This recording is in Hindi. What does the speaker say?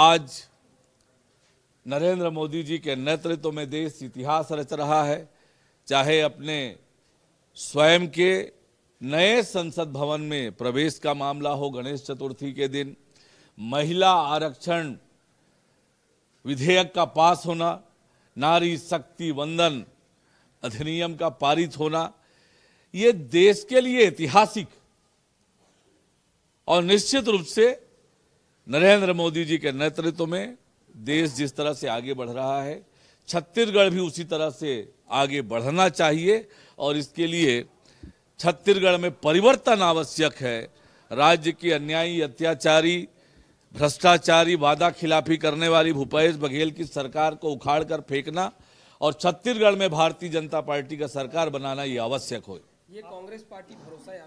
आज नरेंद्र मोदी जी के नेतृत्व में देश इतिहास रच रहा है चाहे अपने स्वयं के नए संसद भवन में प्रवेश का मामला हो गणेश चतुर्थी के दिन महिला आरक्षण विधेयक का पास होना नारी शक्ति वंदन अधिनियम का पारित होना ये देश के लिए ऐतिहासिक और निश्चित रूप से नरेंद्र मोदी जी के नेतृत्व में देश जिस तरह से आगे बढ़ रहा है छत्तीसगढ़ भी उसी तरह से आगे बढ़ना चाहिए और इसके लिए छत्तीसगढ़ में परिवर्तन आवश्यक है राज्य की अन्यायी अत्याचारी भ्रष्टाचारी वादा खिलाफी करने वाली भूपेश बघेल की सरकार को उखाड़ कर फेंकना और छत्तीसगढ़ में भारतीय जनता पार्टी का सरकार बनाना ये आवश्यक हो ये कांग्रेस पार्टी भरोसा